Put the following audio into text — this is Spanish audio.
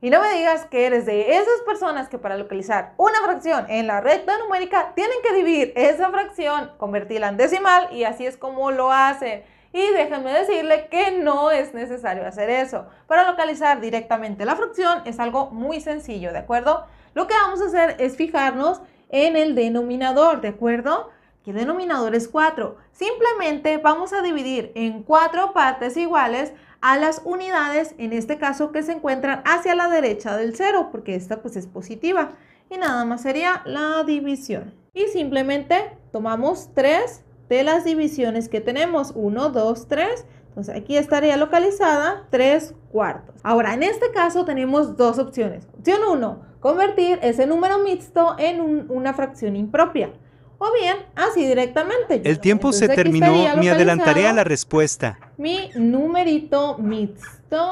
Y no me digas que eres de esas personas que para localizar una fracción en la recta numérica tienen que dividir esa fracción, convertirla en decimal y así es como lo hacen. Y déjenme decirle que no es necesario hacer eso. Para localizar directamente la fracción es algo muy sencillo, ¿de acuerdo? Lo que vamos a hacer es fijarnos en el denominador, ¿de acuerdo? denominador es 4. Simplemente vamos a dividir en cuatro partes iguales a las unidades, en este caso que se encuentran hacia la derecha del 0, porque esta pues es positiva. Y nada más sería la división. Y simplemente tomamos 3 de las divisiones que tenemos. 1, 2, 3. Entonces aquí estaría localizada 3 cuartos. Ahora, en este caso tenemos dos opciones. Opción 1, convertir ese número mixto en una fracción impropia o bien así directamente. El tiempo se terminó, me adelantaré a la respuesta. Mi numerito mixto.